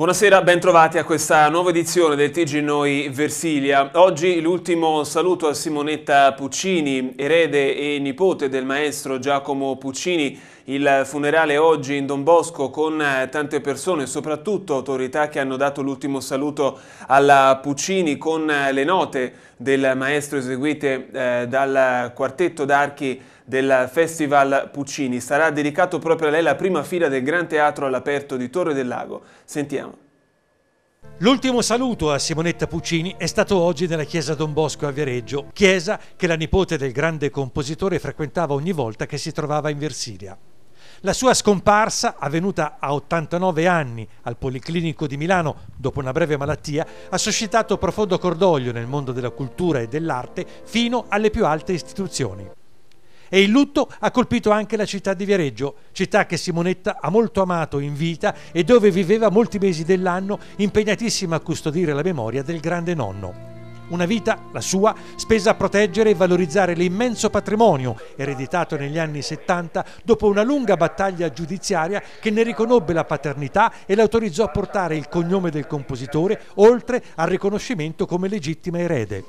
Buonasera, bentrovati a questa nuova edizione del TG Noi Versilia. Oggi l'ultimo saluto a Simonetta Puccini, erede e nipote del maestro Giacomo Puccini. Il funerale oggi in Don Bosco con eh, tante persone, soprattutto autorità che hanno dato l'ultimo saluto alla Puccini con eh, le note del maestro eseguite eh, dal quartetto d'archi del Festival Puccini. Sarà dedicato proprio a lei la prima fila del Gran Teatro all'aperto di Torre del Lago. Sentiamo. L'ultimo saluto a Simonetta Puccini è stato oggi nella chiesa Don Bosco a Viareggio, chiesa che la nipote del grande compositore frequentava ogni volta che si trovava in Versilia. La sua scomparsa, avvenuta a 89 anni al Policlinico di Milano dopo una breve malattia, ha suscitato profondo cordoglio nel mondo della cultura e dell'arte fino alle più alte istituzioni e il lutto ha colpito anche la città di Viareggio, città che Simonetta ha molto amato in vita e dove viveva molti mesi dell'anno impegnatissima a custodire la memoria del grande nonno. Una vita, la sua, spesa a proteggere e valorizzare l'immenso patrimonio ereditato negli anni 70 dopo una lunga battaglia giudiziaria che ne riconobbe la paternità e l'autorizzò a portare il cognome del compositore oltre al riconoscimento come legittima erede.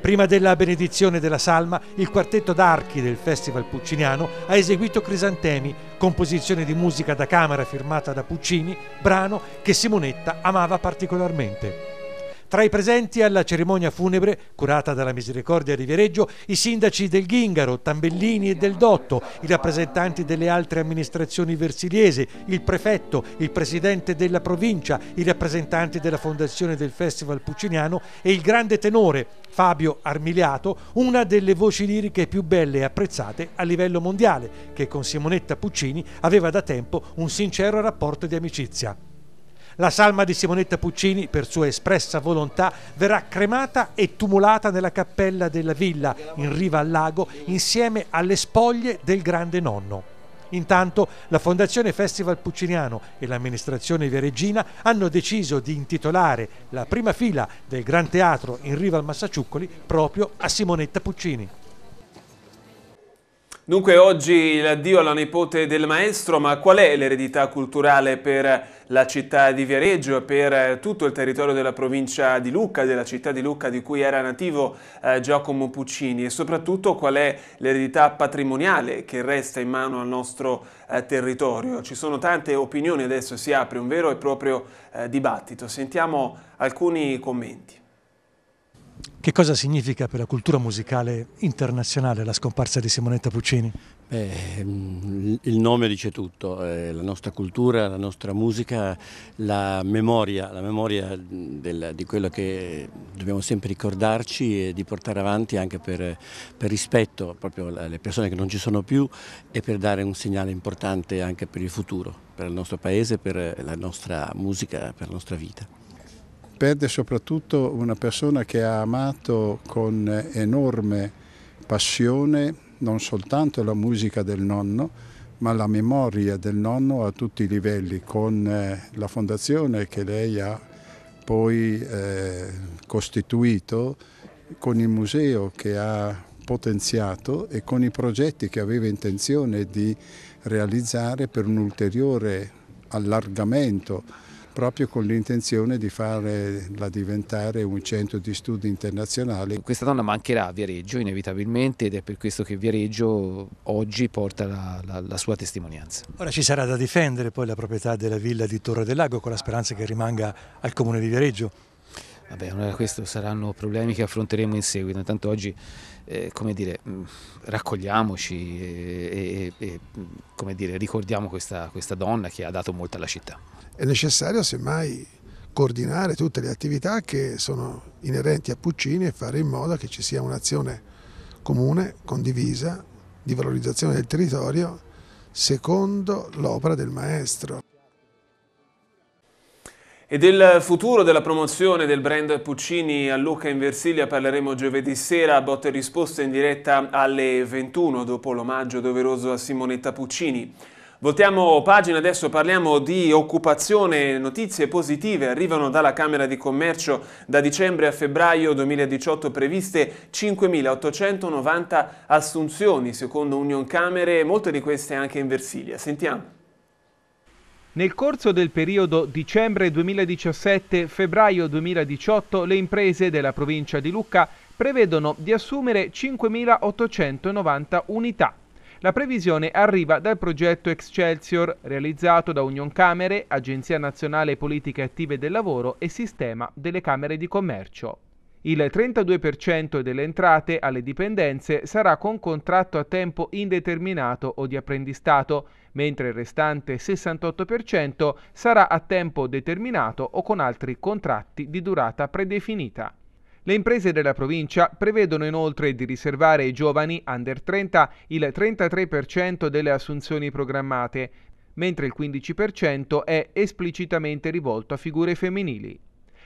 Prima della benedizione della salma, il quartetto d'archi del Festival Pucciniano ha eseguito Crisantemi, composizione di musica da camera firmata da Puccini, brano che Simonetta amava particolarmente. Tra i presenti alla cerimonia funebre, curata dalla Misericordia di Viareggio, i sindaci del Ghingaro, Tambellini e del Dotto, i rappresentanti delle altre amministrazioni versiliesi, il prefetto, il presidente della provincia, i rappresentanti della fondazione del Festival Pucciniano e il grande tenore Fabio Armiliato, una delle voci liriche più belle e apprezzate a livello mondiale, che con Simonetta Puccini aveva da tempo un sincero rapporto di amicizia. La salma di Simonetta Puccini, per sua espressa volontà, verrà cremata e tumulata nella cappella della villa, in riva al lago, insieme alle spoglie del grande nonno. Intanto la Fondazione Festival Pucciniano e l'amministrazione Viareggina hanno deciso di intitolare la prima fila del Gran Teatro in riva al Massaciuccoli proprio a Simonetta Puccini. Dunque oggi l'addio alla nipote del maestro, ma qual è l'eredità culturale per la città di Viareggio per eh, tutto il territorio della provincia di Lucca, della città di Lucca di cui era nativo eh, Giacomo Puccini e soprattutto qual è l'eredità patrimoniale che resta in mano al nostro eh, territorio? Ci sono tante opinioni, adesso si apre un vero e proprio eh, dibattito. Sentiamo alcuni commenti. Che cosa significa per la cultura musicale internazionale la scomparsa di Simonetta Puccini? Beh, mm, il nome dice tutto, eh, la nostra cultura, la nostra musica, la memoria, la memoria del, di quello che dobbiamo sempre ricordarci e di portare avanti anche per, per, rispetto proprio alle persone che non ci sono più e per dare un segnale importante anche per il futuro, per il nostro paese, per la nostra musica, per la nostra vita perde soprattutto una persona che ha amato con enorme passione non soltanto la musica del nonno, ma la memoria del nonno a tutti i livelli, con eh, la fondazione che lei ha poi eh, costituito, con il museo che ha potenziato e con i progetti che aveva intenzione di realizzare per un ulteriore allargamento proprio con l'intenzione di farla diventare un centro di studi internazionali. Questa donna mancherà a Viareggio inevitabilmente ed è per questo che Viareggio oggi porta la, la, la sua testimonianza. Ora ci sarà da difendere poi la proprietà della villa di Torre del Lago con la speranza che rimanga al comune di Viareggio. Vabbè, allora questo saranno problemi che affronteremo in seguito, intanto oggi eh, come dire, mm, raccogliamoci e, e, e come dire, ricordiamo questa, questa donna che ha dato molto alla città. È necessario semmai coordinare tutte le attività che sono inerenti a Puccini e fare in modo che ci sia un'azione comune, condivisa, di valorizzazione del territorio secondo l'opera del maestro. E del futuro della promozione del brand Puccini a Lucca in Versilia parleremo giovedì sera a botte risposte in diretta alle 21 dopo l'omaggio doveroso a Simonetta Puccini. Voltiamo pagina, adesso parliamo di occupazione, notizie positive arrivano dalla Camera di Commercio da dicembre a febbraio 2018 previste 5.890 assunzioni secondo Union Camere, molte di queste anche in Versilia. Sentiamo. Nel corso del periodo dicembre 2017-febbraio 2018 le imprese della provincia di Lucca prevedono di assumere 5.890 unità. La previsione arriva dal progetto Excelsior, realizzato da Union Camere, Agenzia Nazionale Politiche Attive del Lavoro e Sistema delle Camere di Commercio. Il 32% delle entrate alle dipendenze sarà con contratto a tempo indeterminato o di apprendistato, mentre il restante 68% sarà a tempo determinato o con altri contratti di durata predefinita. Le imprese della provincia prevedono inoltre di riservare ai giovani under 30 il 33% delle assunzioni programmate, mentre il 15% è esplicitamente rivolto a figure femminili.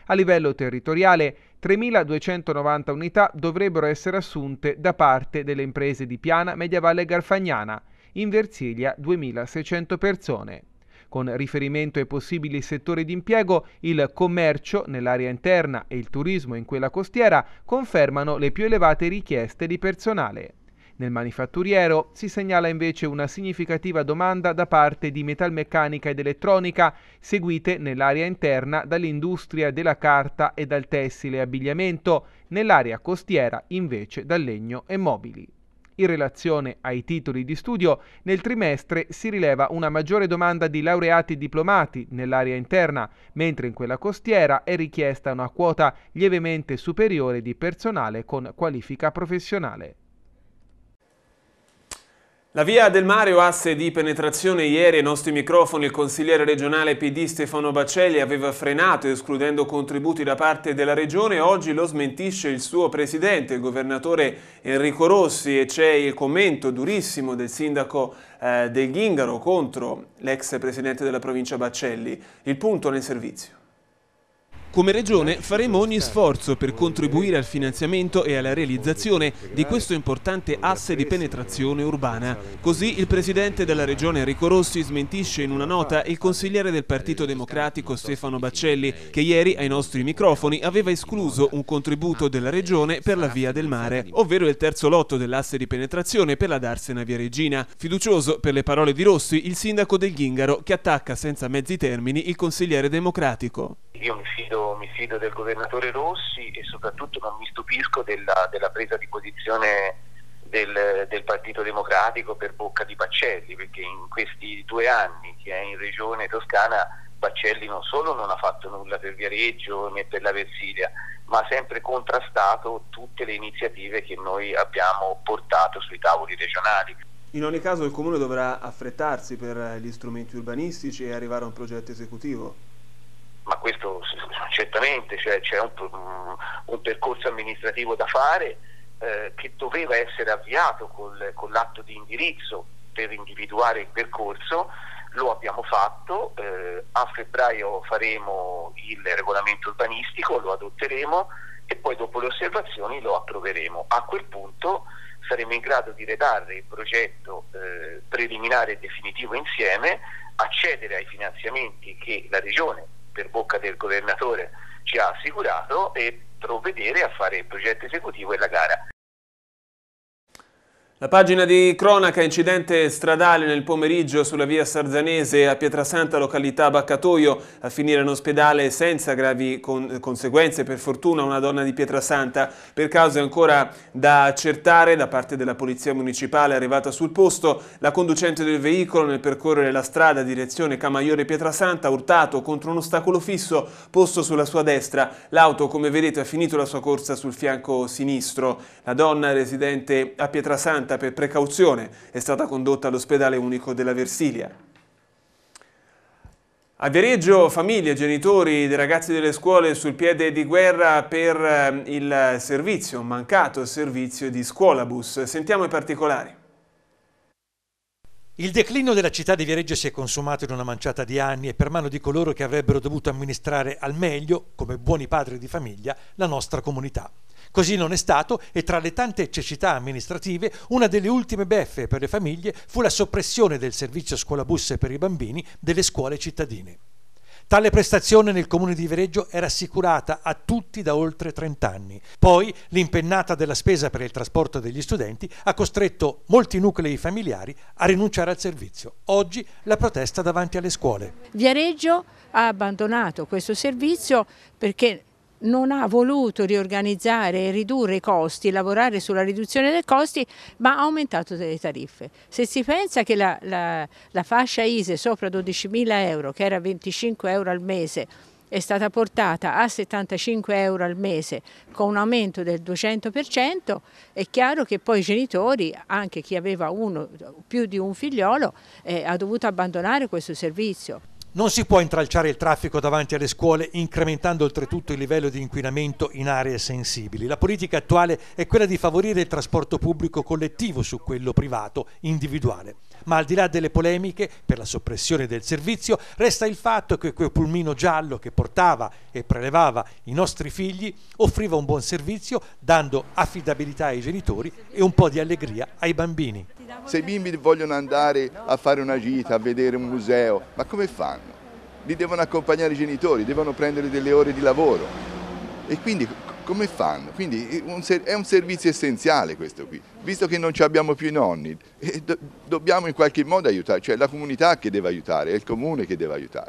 A livello territoriale, 3.290 unità dovrebbero essere assunte da parte delle imprese di Piana, Mediavalle e Garfagnana, in Versilia 2.600 persone. Con riferimento ai possibili settori di impiego, il commercio nell'area interna e il turismo in quella costiera confermano le più elevate richieste di personale. Nel manifatturiero si segnala invece una significativa domanda da parte di metalmeccanica ed elettronica, seguite nell'area interna dall'industria della carta e dal tessile e abbigliamento, nell'area costiera invece dal legno e mobili. In relazione ai titoli di studio, nel trimestre si rileva una maggiore domanda di laureati diplomati nell'area interna, mentre in quella costiera è richiesta una quota lievemente superiore di personale con qualifica professionale. La via del Mario asse di penetrazione ieri ai nostri microfoni il consigliere regionale PD Stefano Baccelli aveva frenato escludendo contributi da parte della regione, oggi lo smentisce il suo presidente, il governatore Enrico Rossi e c'è il commento durissimo del sindaco eh, del Ghingaro contro l'ex presidente della provincia Baccelli. Il punto nel servizio. Come Regione faremo ogni sforzo per contribuire al finanziamento e alla realizzazione di questo importante asse di penetrazione urbana. Così il Presidente della Regione Enrico Rossi smentisce in una nota il consigliere del Partito Democratico Stefano Baccelli che ieri ai nostri microfoni aveva escluso un contributo della Regione per la Via del Mare, ovvero il terzo lotto dell'asse di penetrazione per la Darsena Via Regina. Fiducioso per le parole di Rossi il sindaco del Ghingaro che attacca senza mezzi termini il consigliere democratico io mi fido, mi fido, del governatore Rossi e soprattutto non mi stupisco della, della presa di posizione del, del, Partito Democratico per bocca di Baccelli, perché in questi due anni che è in regione toscana Baccelli non solo non ha fatto nulla per Viareggio né per la Versilia, ma ha sempre contrastato tutte le iniziative che noi abbiamo portato sui tavoli regionali. In ogni caso il Comune dovrà affrettarsi per gli strumenti urbanistici e arrivare a un progetto esecutivo ma questo certamente cioè, c'è un, un, percorso amministrativo da fare eh, che doveva essere avviato col, con l'atto di indirizzo per individuare il percorso, lo abbiamo fatto, eh, a febbraio faremo il regolamento urbanistico, lo adotteremo e poi dopo le osservazioni lo approveremo. A quel punto saremo in grado di redare il progetto eh, preliminare e definitivo insieme, accedere ai finanziamenti che la Regione per bocca del governatore ci ha assicurato e provvedere a fare il progetto esecutivo e la gara. La pagina di cronaca, incidente stradale nel pomeriggio sulla via Sarzanese a Pietrasanta, località Baccatoio, a finire in ospedale senza gravi con conseguenze, per fortuna una donna di Pietrasanta, per cause ancora da accertare da parte della Polizia Municipale arrivata sul posto, la conducente del veicolo nel percorrere la strada direzione Camaiore Pietrasanta ha urtato contro un ostacolo fisso posto sulla sua destra, l'auto come vedete ha finito la sua corsa sul fianco sinistro, la donna residente a Pietrasanta sofferta per precauzione, è stata condotta all'ospedale unico della Versilia. A Viareggio famiglie, genitori dei ragazzi delle scuole sul piede di guerra per eh, il servizio, mancato servizio di scuolabus. Sentiamo i particolari. Il declino della città di Viareggio si è consumato in una manciata di anni e per mano di coloro che avrebbero dovuto amministrare al meglio, come buoni padri di famiglia, la nostra comunità. Così non è stato e tra le tante cecità amministrative una delle ultime beffe per le famiglie fu la soppressione del servizio scuola bus per i bambini delle scuole cittadine. Tale prestazione nel comune di Viareggio era assicurata a tutti da oltre 30 anni. Poi l'impennata della spesa per il trasporto degli studenti ha costretto molti nuclei familiari a rinunciare al servizio. Oggi la protesta davanti alle scuole. Viareggio ha abbandonato questo servizio perché non ha voluto riorganizzare e ridurre i costi, lavorare sulla riduzione dei costi, ma ha aumentato le tariffe. Se si pensa che la, la, la fascia ISE sopra 12.000 euro, che era 25 euro al mese, è stata portata a 75 euro al mese con un aumento del 200%, è chiaro che poi i genitori, anche chi aveva uno più di un figliolo, eh, ha dovuto abbandonare questo servizio. Non si può intralciare il traffico davanti alle scuole incrementando oltretutto il livello di inquinamento in aree sensibili. La politica attuale è quella di favorire il trasporto pubblico collettivo su quello privato individuale ma al di là delle polemiche per la soppressione del servizio resta il fatto che quel pulmino giallo che portava e prelevava i nostri figli offriva un buon servizio dando affidabilità ai genitori e un po' di allegria ai bambini. Se i bimbi vogliono andare a fare una gita, a vedere un museo, ma come fanno? Li devono accompagnare i genitori, devono prendere delle ore di lavoro e quindi come fanno? Quindi eh, è un servizio essenziale questo qui, visto che non ci abbiamo più i nonni, eh, dobbiamo in qualche modo aiutare, cioè è la comunità che deve aiutare, è il comune che deve aiutare.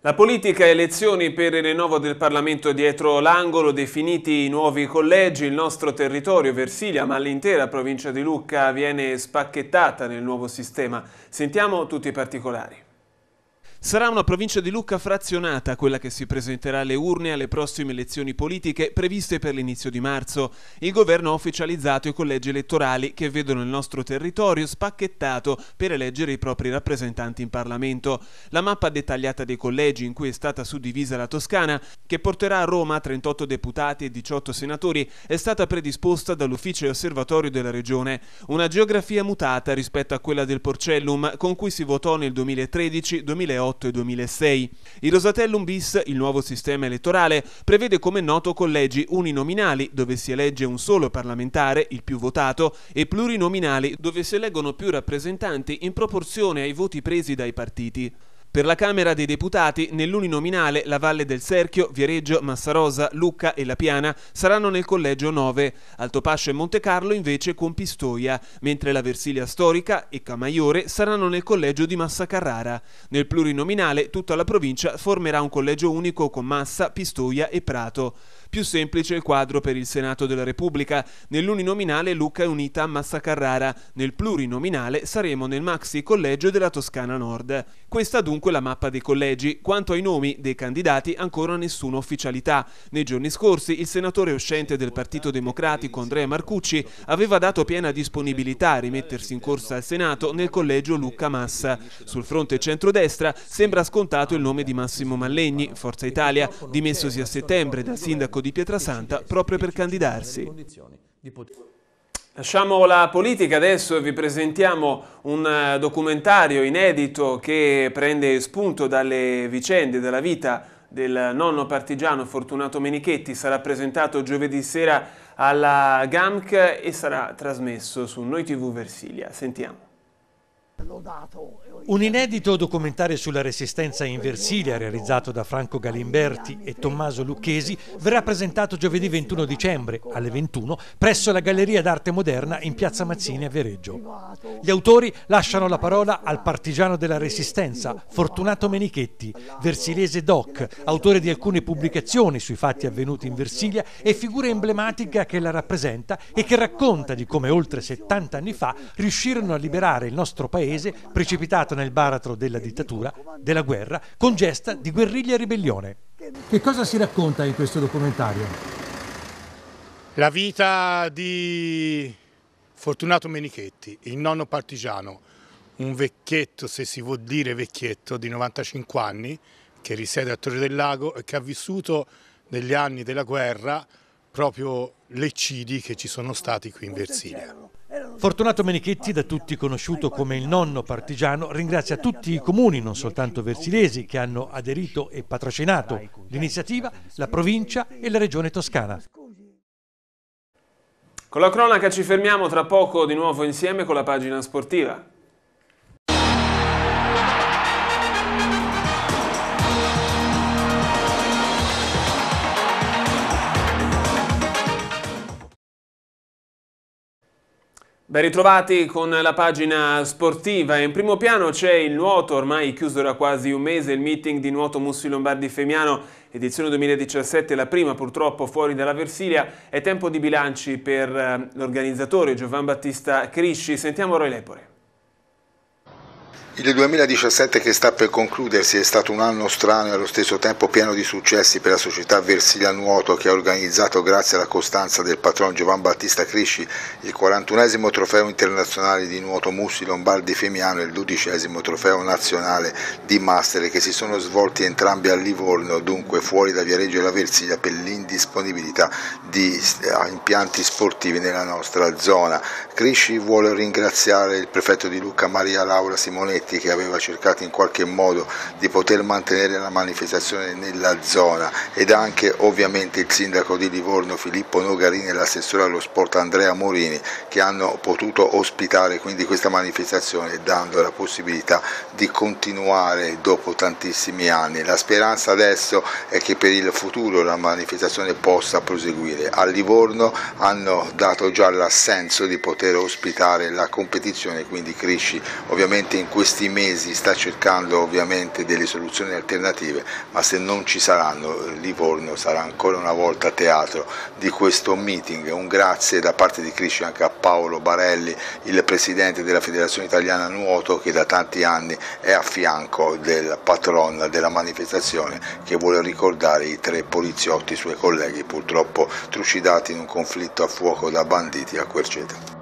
La politica e elezioni per il rinnovo del Parlamento dietro l'angolo, definiti i nuovi collegi, il nostro territorio, Versilia, ma l'intera provincia di Lucca viene spacchettata nel nuovo sistema. Sentiamo tutti i particolari. Sarà una provincia di Lucca frazionata quella che si presenterà alle urne alle prossime elezioni politiche previste per l'inizio di marzo. Il governo ha ufficializzato i collegi elettorali che vedono il nostro territorio spacchettato per eleggere i propri rappresentanti in Parlamento. La mappa dettagliata dei collegi in cui è stata suddivisa la Toscana, che porterà a Roma 38 deputati e 18 senatori, è stata predisposta dall'Ufficio e Osservatorio della Regione. Una geografia mutata rispetto a quella del Porcellum con cui si votò nel 2013, 2008 2008 e 2006. Il Rosatellum bis, il nuovo sistema elettorale, prevede come noto collegi uninominali, dove si elegge un solo parlamentare, il più votato, e plurinominali, dove si eleggono più rappresentanti in proporzione ai voti presi dai partiti. Per la Camera dei Deputati, nell'uninominale, la Valle del Serchio, Viareggio, Massarosa, Lucca e La Piana saranno nel collegio 9, Altopascio e Montecarlo invece con Pistoia, mentre la Versilia Storica e Camaiore saranno nel collegio di Massa Carrara. Nel plurinominale, tutta la provincia formerà un collegio unico con Massa, Pistoia e Prato. Più semplice il quadro per il Senato della Repubblica. Nell'uninominale Lucca è unita a Massa Carrara, nel plurinominale saremo nel maxi collegio della Toscana Nord. Questa dunque la mappa dei collegi. Quanto ai nomi dei candidati ancora nessuna ufficialità. Nei giorni scorsi il senatore uscente del Partito Democratico Andrea Marcucci aveva dato piena disponibilità a rimettersi in corsa al Senato nel collegio Lucca Massa. Sul fronte centrodestra sembra scontato il nome di Massimo Mallegni, Forza Italia, dimessosi a settembre dal sindaco parco di Pietrasanta proprio per candidarsi. Lasciamo la politica adesso e vi presentiamo un eh, documentario inedito che prende spunto dalle vicende, dalla vita del nonno partigiano Fortunato Menichetti sarà presentato giovedì sera alla GAMC e sarà trasmesso su Noi TV Versilia. Sentiamo. Un inedito documentario sulla resistenza in Versilia realizzato da Franco Galimberti e Tommaso Lucchesi verrà presentato giovedì 21 dicembre alle 21 presso la Galleria d'Arte Moderna in Piazza Mazzini a Viareggio. Gli autori lasciano la parola al partigiano della resistenza Fortunato Menichetti, versilese doc, autore di alcune pubblicazioni sui fatti avvenuti in Versilia e figura emblematica che la rappresenta e che racconta di come oltre 70 anni fa riuscirono a liberare il nostro paese paese precipitato nel baratro della dittatura, della guerra, con gesta di guerriglia e ribellione. Che cosa si racconta in questo documentario? La vita di Fortunato Menichetti, il nonno partigiano, un vecchietto, se si vuol dire vecchietto, di 95 anni, che risiede a Torre del Lago e che ha vissuto negli anni della guerra proprio le cidi che ci sono stati qui in Versilia. Fortunato Menichetti, da tutti conosciuto come il nonno partigiano, ringrazia tutti i comuni, non soltanto versilesi, che hanno aderito e patrocinato l'iniziativa, la provincia e la regione toscana. Con la cronaca ci fermiamo tra poco di nuovo insieme con la pagina sportiva. Ben ritrovati con la pagina sportiva. In primo piano c'è il nuoto, ormai chiuso da quasi un mese, il meeting di nuoto Mussi Lombardi Femiano, edizione 2017, la prima purtroppo fuori dalla Versilia. È tempo di bilanci per eh, l'organizzatore Giovan Battista Crisci. Sentiamo Roy Lepore. Il 2017 che sta per concludersi è stato un anno strano e allo stesso tempo pieno di successi per la società Versilia Nuoto che ha organizzato grazie alla costanza del patron Giovan Battista Crisci il 41 esimo trofeo internazionale di nuoto Mussi Lombardi Femiano e il 12 esimo trofeo nazionale di Master che si sono svolti entrambi a Livorno, dunque fuori da Viareggio e la Versilia per l'indisponibilità di eh, impianti sportivi nella nostra zona. Crisci vuole ringraziare il prefetto di Lucca Maria Laura Simonetti Gianetti che aveva cercato in qualche modo di poter mantenere la manifestazione nella zona ed anche ovviamente il sindaco di Livorno Filippo Nogarini e l'assessore allo sport Andrea Morini che hanno potuto ospitare quindi questa manifestazione dando la possibilità di continuare dopo tantissimi anni. La speranza adesso è che per il futuro la manifestazione possa proseguire. A Livorno hanno dato già l'assenso di poter ospitare la competizione, quindi Crisci ovviamente in questi questi mesi sta cercando ovviamente delle soluzioni alternative, ma se non ci saranno eh, Livorno sarà ancora una volta teatro di questo meeting. Un grazie da parte di Crisci anche a Paolo Barelli, il presidente della Federazione Italiana Nuoto che da tanti anni è a fianco del patron della manifestazione che vuole ricordare i tre poliziotti suoi colleghi purtroppo trucidati in un conflitto a fuoco da banditi a Querceta.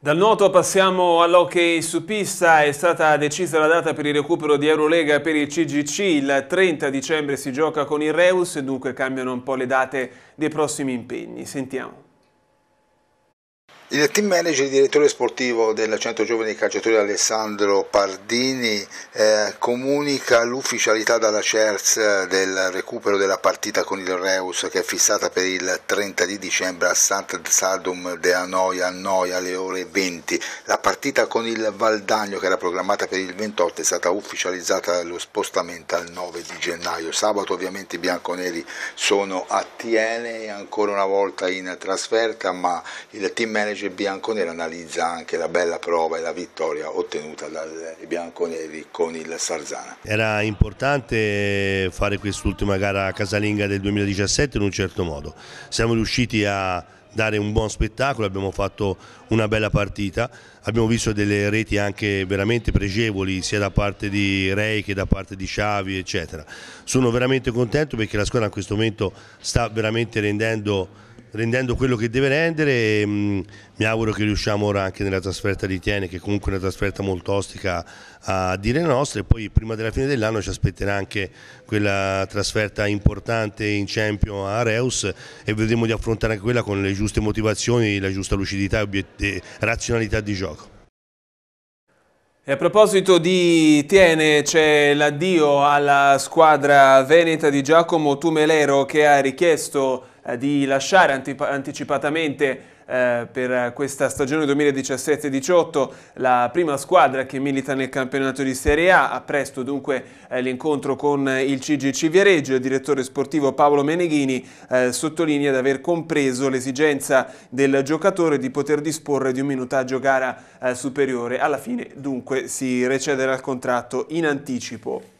Dal nuoto passiamo all'hockey su pista, è stata decisa la data per il recupero di Eurolega per il CGC, il 30 dicembre si gioca con il Reus, dunque cambiano un po' le date dei prossimi impegni, sentiamo. Il team manager e direttore sportivo del Centro Giovani Calciatori Alessandro Pardini eh, comunica l'ufficialità dalla CERS eh, del recupero della partita con il Reus che è fissata per il 30 di dicembre a Sant Sardum de Anoia a Noia alle ore 20. La partita con il Valdagno che era programmata per il 28 è stata ufficializzata dallo spostamento al 9 di gennaio. Sabato ovviamente i bianconeri sono a Tiene ancora una volta in trasferta ma il team manager invece Bianconera analizza anche la bella prova e la vittoria ottenuta dai bianconeri con il Sarzana. Era importante fare quest'ultima gara casalinga del 2017 in un certo modo, siamo riusciti a dare un buon spettacolo, abbiamo fatto una bella partita, abbiamo visto delle reti anche veramente pregevoli sia da parte di Rey che da parte di Xavi eccetera. Sono veramente contento perché la squadra in questo momento sta veramente rendendo rendendo quello che deve rendere e, mh, mm, mi auguro che riusciamo ora anche nella trasferta di Tiene che comunque è una trasferta molto ostica a dire le nostre e poi prima della fine dell'anno ci aspetterà anche quella trasferta importante in Champion a Reus e vedremo di affrontare anche quella con le giuste motivazioni, la giusta lucidità e razionalità di gioco. E a proposito di Tiene c'è l'addio alla squadra veneta di Giacomo Tumelero che ha richiesto eh, di lasciare anticipatamente eh, per questa stagione 2017-18 la prima squadra che milita nel campionato di Serie A. A presto dunque eh, l'incontro con il CGC Viareggio. Il direttore sportivo Paolo Meneghini eh, sottolinea di aver compreso l'esigenza del giocatore di poter disporre di un minutaggio gara eh, superiore. Alla fine dunque si recede al contratto in anticipo.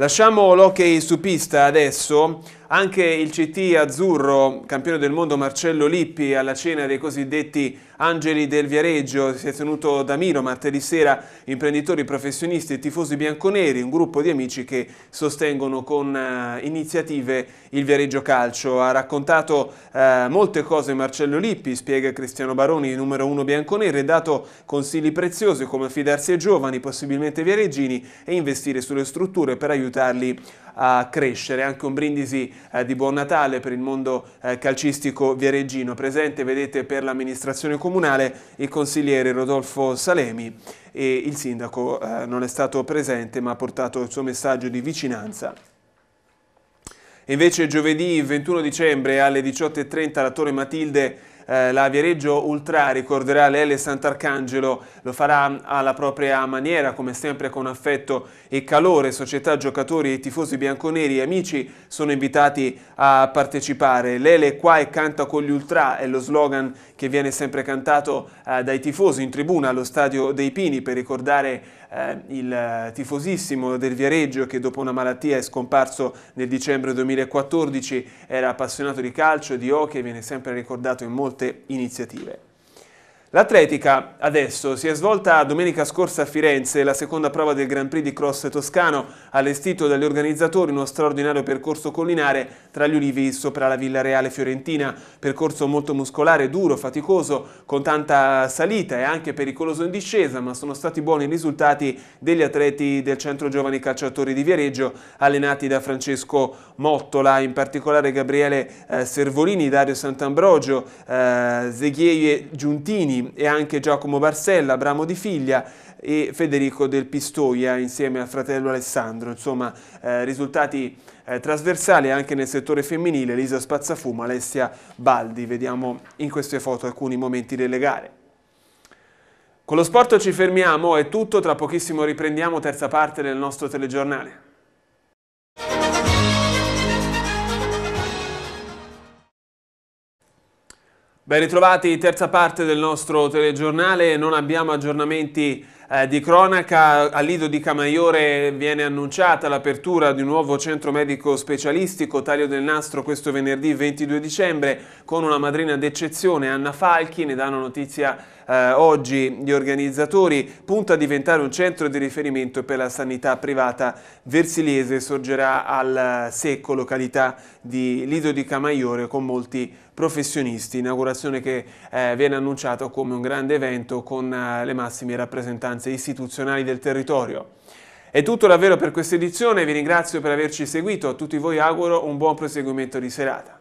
Lasciamo l'hockey su pista adesso, anche il CT azzurro, campione del mondo Marcello Lippi alla cena dei cosiddetti Angeli del Viareggio si è tenuto da Milo martedì sera imprenditori, professionisti e tifosi bianconeri, un gruppo di amici che sostengono con eh, iniziative il Viareggio Calcio. Ha raccontato eh, molte cose Marcello Lippi, spiega Cristiano Baroni, numero uno bianconero, e dato consigli preziosi come affidarsi ai giovani, possibilmente viareggini, e investire sulle strutture per aiutarli a crescere. Anche un brindisi eh, di buon Natale per il mondo eh, calcistico viareggino. Presente, vedete, per l'amministrazione comunale il consigliere Rodolfo Salemi e il sindaco eh, non è stato presente ma ha portato il suo messaggio di vicinanza. Invece giovedì 21 dicembre alle 18.30 la Torre Matilde eh, la Viareggio Ultra ricorderà Lele Sant'Arcangelo, lo farà alla propria maniera, come sempre con affetto e calore. Società, giocatori e tifosi bianconeri e amici sono invitati a partecipare. Lele qua e canta con gli Ultra è lo slogan che viene sempre cantato eh, dai tifosi in tribuna allo stadio dei Pini per ricordare eh, il eh, tifosissimo del Viareggio che dopo una malattia è scomparso nel dicembre 2014, era appassionato di calcio, di hockey e viene sempre ricordato in molte iniziative. L'atletica adesso si è svolta domenica scorsa a Firenze, la seconda prova del Grand Prix di Cross Toscano, allestito dagli organizzatori uno straordinario percorso collinare tra gli ulivi sopra la Villa Reale Fiorentina, percorso molto muscolare, duro, faticoso, con tanta salita e anche pericoloso in discesa, ma sono stati buoni i risultati degli atleti del Centro Giovani Calciatori di Viareggio, allenati da Francesco Mottola, in particolare Gabriele eh, Servolini, Dario Sant'Ambrogio, eh, Giuntini, e anche Giacomo Barsella, Abramo Di Figlia e Federico Del Pistoia insieme al fratello Alessandro. Insomma, eh, risultati eh, trasversali anche nel settore femminile, Elisa Spazzafumo, Alessia Baldi. Vediamo in queste foto alcuni momenti delle gare. Con lo sport ci fermiamo, è tutto, tra pochissimo riprendiamo terza parte del nostro telegiornale. Ben ritrovati, terza parte del nostro telegiornale, non abbiamo aggiornamenti eh, di cronaca, a Lido di Camaiore viene annunciata l'apertura di un nuovo centro medico specialistico, Taglio del Nastro, questo venerdì 22 dicembre, con una madrina d'eccezione, Anna Falchi, ne danno notizia eh, oggi gli organizzatori, punta a diventare un centro di riferimento per la sanità privata versiliese, sorgerà al secco località di Lido di Camaiore con molti professionisti, inaugurazione che eh, viene annunciata come un grande evento con eh, le massime rappresentanze istituzionali del territorio. È tutto davvero per questa edizione, vi ringrazio per averci seguito, a tutti voi auguro un buon proseguimento di serata.